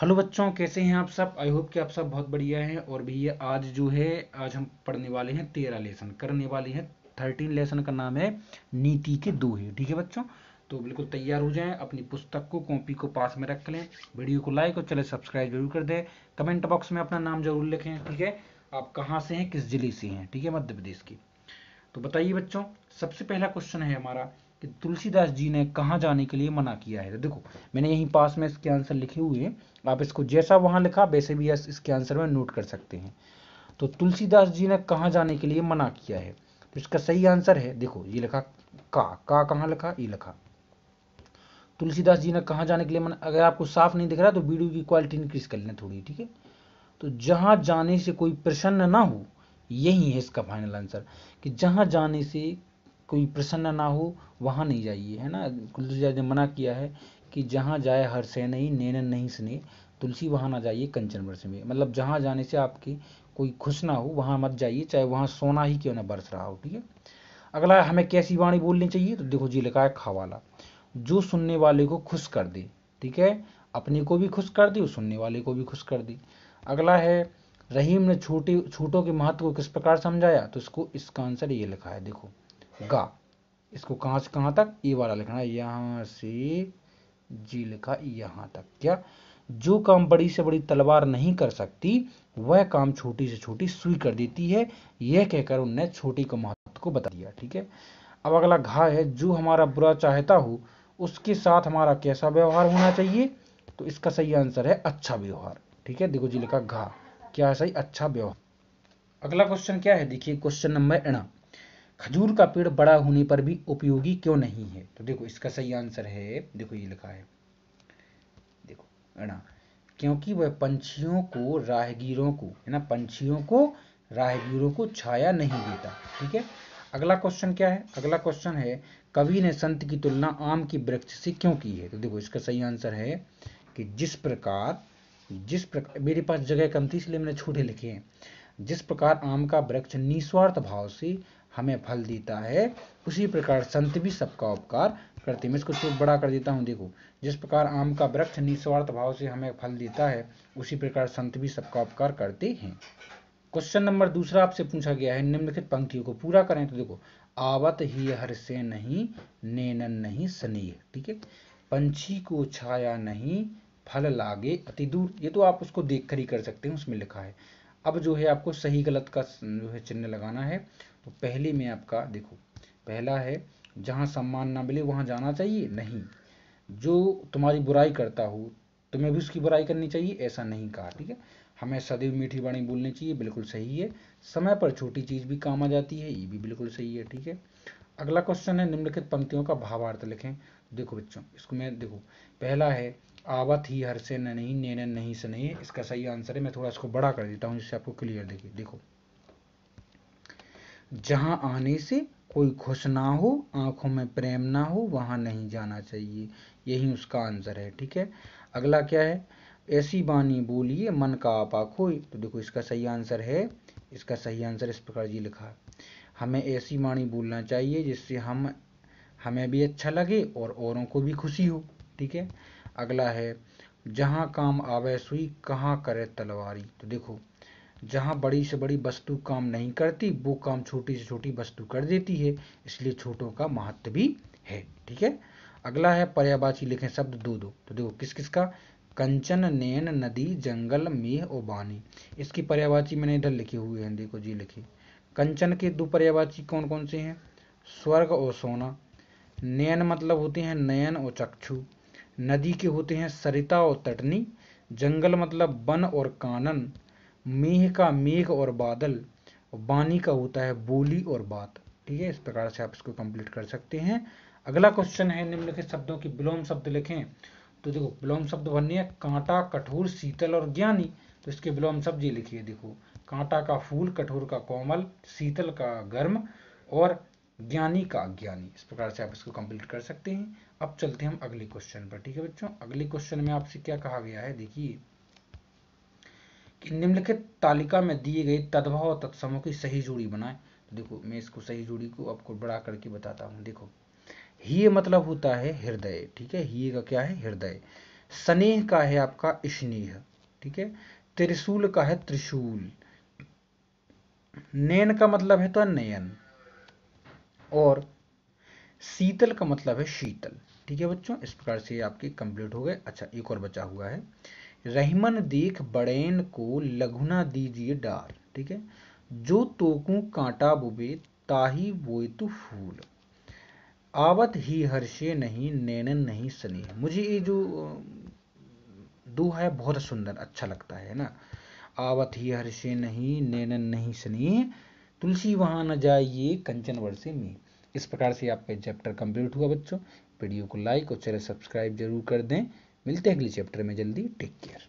hello बच्चों कैसे हैं आप सब आई होप कि आप सब बहुत बढ़िया हैं और भैया आज जो है आज हम पढ़ने वाले हैं तेरह लेसन करने वाले हैं थर्टीन लेसन का नाम है नीति के दो ही ठीक है बच्चों तो बिल्कुल तैयार हो जाएं अपनी पुस्तक को कॉपी को पास में रख लें वीडियो को लाइक और चले सब्सक्राइब जरूर कर दें कमेंट बॉक्स में अपना नाम जरूर लिखें ठीक है आप कहाँ से हैं किस जिले से हैं ठीक है मध्य प्रदेश की तो बताइए बच्चों सबसे पहला क्वेश्चन है हमारा कि तुलसीदास जी ने कहाँ जाने के लिए मना किया है तो देखो मैंने यहीं पास में इसके आंसर लिखे हुए हैं आप इसको जैसा वहाँ लिखा वैसे भी इसके आंसर में नोट कर सकते हैं तो तुलसीदास जी ने कहाँ जाने के लिए मना किया है तो इसका सही आंसर है देखो ये लिखा का का कहाँ लिखा ये लिखा तुलसीदास जी ने कहा जाने के लिए मना अगर आपको साफ नहीं दिख रहा तो वीडियो की क्वालिटी इंक्रीज कर लेना थोड़ी ठीक है तो जहां जाने से कोई प्रसन्न ना हो यही है इसका फाइनल आंसर कि जहां जाने से कोई प्रसन्न ना हो वहाँ नहीं जाइए है ना तुलसी ने मना किया है कि जहाँ जाए हर से नहीं नैनन नहीं सुने तुलसी वहाँ ना जाइए कंचन बरस में मतलब जहाँ जाने से आपकी कोई खुश ना हो वहाँ मत जाइए चाहे वहाँ सोना ही क्यों ना बरस रहा हो ठीक है अगला हमें कैसी वाणी बोलनी चाहिए तो देखो जी लिखा है खवाला जो सुनने वाले को खुश कर दे ठीक है अपने को भी खुश कर दे और सुनने वाले को भी खुश कर दे अगला है रहीम ने छोटे छोटों के महत्व को किस प्रकार समझाया तो इसको इसका आंसर ये लिखा है देखो गा इसको कहाँ से कहाँ तक ये वाला लिखना है यहाँ से जी लिखा यहाँ तक क्या जो काम बड़ी से बड़ी तलवार नहीं कर सकती वह काम छोटी से छोटी सुई कर देती है यह कहकर उनने छोटी को महत्व को बता दिया ठीक है अब अगला घा है जो हमारा बुरा चाहता हो उसके साथ हमारा कैसा व्यवहार होना चाहिए तो इसका सही आंसर है अच्छा व्यवहार ठीक है देखो जी लिखा घा क्या है सही अच्छा व्यवहार अगला क्वेश्चन क्या है देखिए क्वेश्चन नंबर इना खजूर का पेड़ बड़ा होने पर भी उपयोगी क्यों नहीं है तो देखो इसका सही आंसर है देखो ये लिखा है देखो ना क्योंकि वह पंछियों को राहगीरों को है ना पंछियों को राहगीरों को छाया नहीं देता ठीक है अगला क्वेश्चन क्या है अगला क्वेश्चन है कवि ने संत की तुलना आम की वृक्ष से क्यों की है तो देखो इसका सही आंसर है कि जिस प्रकार जिस प्रकार मेरे पास जगह कम थी इसलिए मैंने छोटे लिखे हैं जिस प्रकार आम का वृक्ष निस्वार्थ भाव से हमें फल देता है उसी प्रकार संत भी सबका उपकार करते हैं मैं इसको चूप बड़ा कर देता हूँ देखो जिस प्रकार आम का वृक्ष निस्वार्थ भाव से हमें फल देता है उसी प्रकार संत भी सबका उपकार करते हैं क्वेश्चन नंबर दूसरा आपसे पूछा गया है निम्नलिखित पंक्तियों को पूरा करें तो देखो आवत ही हर से नहीं नेनन नहीं स्नेह ठीक है पंछी को छाया नहीं फल लागे अति दूर ये तो आप उसको देख कर ही कर सकते हैं उसमें लिखा है अब जो है आपको सही गलत का जो है चिन्ह लगाना है तो पहले में आपका देखो पहला है जहाँ सम्मान ना मिले वहाँ जाना चाहिए नहीं जो तुम्हारी बुराई करता हो तुम्हें भी उसकी बुराई करनी चाहिए ऐसा नहीं कहा ठीक है हमें सदैव मीठी वाणी बोलनी चाहिए बिल्कुल सही है समय पर छोटी चीज़ भी काम आ जाती है ये भी बिल्कुल सही है ठीक है अगला क्वेश्चन है निम्नलिखित पंक्तियों का भावार्थ लिखें देखो बच्चों इसको मैं देखो पहला है आवत ही हर से न नहीं नैन नहीं से नहीं इसका सही आंसर है मैं थोड़ा इसको बड़ा कर देता हूँ जिससे आपको क्लियर देखिए देखो जहां आने से कोई खुश ना हो आंखों में प्रेम ना हो वहां नहीं जाना चाहिए यही उसका आंसर है ठीक है अगला क्या है ऐसी बानी बोलिए मन का आपा खोए तो देखो इसका सही आंसर है इसका सही आंसर इस प्रकार जी लिखा हमें ऐसी वाणी बोलना चाहिए जिससे हम हमें भी अच्छा लगे और औरों को भी खुशी हो ठीक है अगला है जहाँ काम आवे सुई कहाँ करे तलवारी तो देखो जहाँ बड़ी से बड़ी वस्तु काम नहीं करती वो काम छोटी से छोटी वस्तु कर देती है इसलिए छोटों का महत्व भी है ठीक है अगला है पर्यावाची लिखें शब्द दो दो तो देखो किस किस का कंचन नैन नदी जंगल मेह और बानी इसकी पर्यावाची मैंने इधर लिखे हुए हैं देखो जी लिखे कंचन के दो पर्यावाची कौन कौन से हैं स्वर्ग और सोना नैन मतलब होते हैं नयन और चक्षु नदी के होते हैं सरिता और तटनी जंगल मतलब वन और कानन मेह का मेघ और बादल वाणी का होता है बोली और बात ठीक है इस प्रकार से आप इसको कंप्लीट कर सकते हैं अगला क्वेश्चन है निम्नलिखित शब्दों की विलोम शब्द लिखें तो देखो विलोम शब्द बनने है कांटा कठोर शीतल और ज्ञानी तो इसके विलोम शब्द ये लिखिए देखो कांटा का फूल कठोर का कोमल शीतल का गर्म और ज्ञानी का ज्ञानी इस प्रकार से आप इसको कंप्लीट कर सकते हैं अब चलते हैं हम अगले क्वेश्चन पर ठीक है बच्चों अगले क्वेश्चन में आपसे क्या कहा गया है देखिए कि निम्नलिखित तालिका में दिए गए तद्भव और तत्समों की सही जोड़ी बनाए तो देखो मैं इसको सही जोड़ी को आपको बड़ा करके बताता हूँ देखो ही मतलब होता है हृदय ठीक है ही का क्या है हृदय स्नेह का है आपका स्नेह ठीक है त्रिशूल का है त्रिशूल नैन का मतलब है तो नयन और शीतल का मतलब है शीतल ठीक है बच्चों इस प्रकार से आपके कंप्लीट हो गए अच्छा एक और बचा हुआ है रहमन देख बड़ैन को लघुना दीजिए डार ठीक है जो तोकू कांटा बुबे ताही बोए तो फूल आवत ही हर्षे नहीं नैनन नहीं सनी मुझे ये जो दोहा है बहुत सुंदर अच्छा लगता है ना आवत ही हर्षे नहीं नैनन नहीं सनी तुलसी वहां न जाइए कंचन वर्षे में इस प्रकार से आपका चैप्टर कंप्लीट हुआ बच्चों वीडियो को लाइक और चैनल सब्सक्राइब जरूर कर दें मिलते हैं अगले चैप्टर में जल्दी टेक केयर